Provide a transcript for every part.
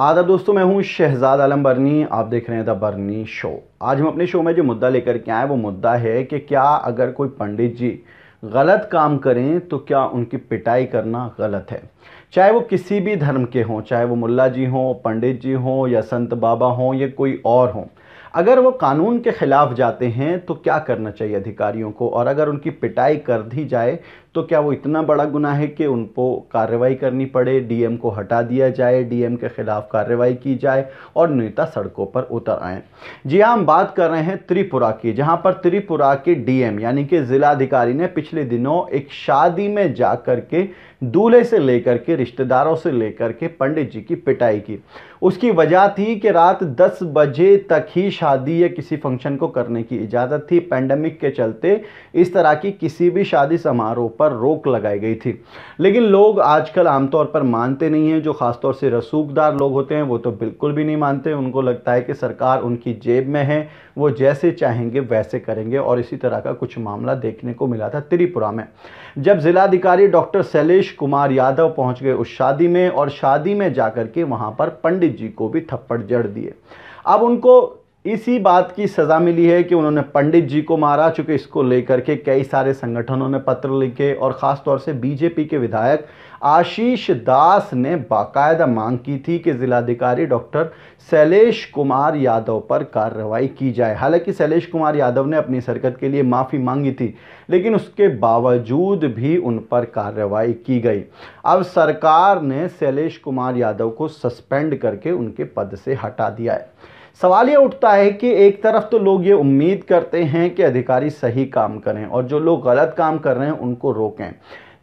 आदर दोस्तों मैं हूं शहजाद आलम बर्नी आप देख रहे हैं द बर्नी शो आज हम अपने शो में जो मुद्दा लेकर के आए वो मुद्दा है कि क्या अगर कोई पंडित जी गलत काम करें तो क्या उनकी पिटाई करना गलत है चाहे वो किसी भी धर्म के हों चाहे वो मुल्ला जी हों पंडित जी हों या संत बाबा हों या कोई और हों अगर वो कानून के खिलाफ जाते हैं तो क्या करना चाहिए अधिकारियों को और अगर उनकी पिटाई कर दी जाए तो क्या वो इतना बड़ा गुना है कि उनको कार्रवाई करनी पड़े डीएम को हटा दिया जाए डीएम के खिलाफ कार्रवाई की जाए और नेता सड़कों पर उतर आए जी हाँ हम बात कर रहे हैं त्रिपुरा की जहाँ पर त्रिपुरा के डीएम यानी कि जिलाधिकारी ने पिछले दिनों एक शादी में जा के दूल्हे से लेकर के रिश्तेदारों से लेकर के पंडित जी की पिटाई की उसकी वजह थी कि रात दस बजे तक ही शादी या किसी फंक्शन को करने की इजाज़त थी पैंडमिक के चलते इस तरह की किसी भी शादी समारोह पर रोक लगाई गई थी लेकिन लोग आजकल आमतौर पर मानते नहीं हैं जो ख़ासतौर से रसूखदार लोग होते हैं वो तो बिल्कुल भी नहीं मानते उनको लगता है कि सरकार उनकी जेब में है वो जैसे चाहेंगे वैसे करेंगे और इसी तरह का कुछ मामला देखने को मिला था त्रिपुरा में जब जिलाधिकारी डॉक्टर शैलेश कुमार यादव पहुंच गए उस शादी में और शादी में जाकर के वहां पर पंडित जी को भी थप्पड़ जड़ दिए अब उनको इसी बात की सज़ा मिली है कि उन्होंने पंडित जी को मारा चूँकि इसको लेकर के कई सारे संगठनों ने पत्र लिखे और ख़ास तौर से बीजेपी के विधायक आशीष दास ने बाकायदा मांग की थी कि जिलाधिकारी डॉक्टर शैलेश कुमार यादव पर कार्रवाई की जाए हालांकि शैलेश कुमार यादव ने अपनी सरकत के लिए माफ़ी मांगी थी लेकिन उसके बावजूद भी उन पर कार्रवाई की गई अब सरकार ने शैलेश कुमार यादव को सस्पेंड करके उनके पद से हटा दिया है सवाल ये उठता है कि एक तरफ तो लोग ये उम्मीद करते हैं कि अधिकारी सही काम करें और जो लोग गलत काम कर रहे हैं उनको रोकें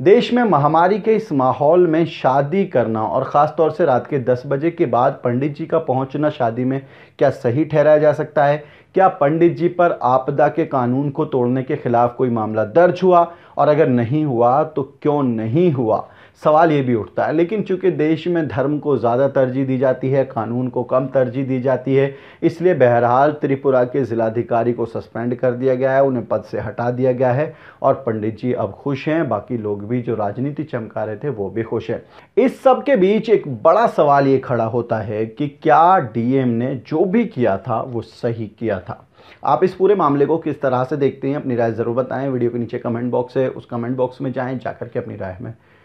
देश में महामारी के इस माहौल में शादी करना और ख़ास तौर से रात के 10 बजे के बाद पंडित जी का पहुंचना शादी में क्या सही ठहराया जा सकता है क्या पंडित जी पर आपदा के कानून को तोड़ने के खिलाफ कोई मामला दर्ज हुआ और अगर नहीं हुआ तो क्यों नहीं हुआ सवाल ये भी उठता है लेकिन चूंकि देश में धर्म को ज़्यादा तरजीह दी जाती है कानून को कम तरजीह दी जाती है इसलिए बहरहाल त्रिपुरा के ज़िलाधिकारी को सस्पेंड कर दिया गया है उन्हें पद से हटा दिया गया है और पंडित जी अब खुश हैं बाकी लोग भी जो राजनीति चमका रहे थे वो भी खुश हैं इस सब के बीच एक बड़ा सवाल ये खड़ा होता है कि क्या डी ने जो भी किया था वो सही किया था आप इस पूरे मामले को किस तरह से देखते हैं अपनी राय ज़रूर बताएं वीडियो के नीचे कमेंट बॉक्स है उस कमेंट बॉक्स में जाएं जाकर के अपनी राय में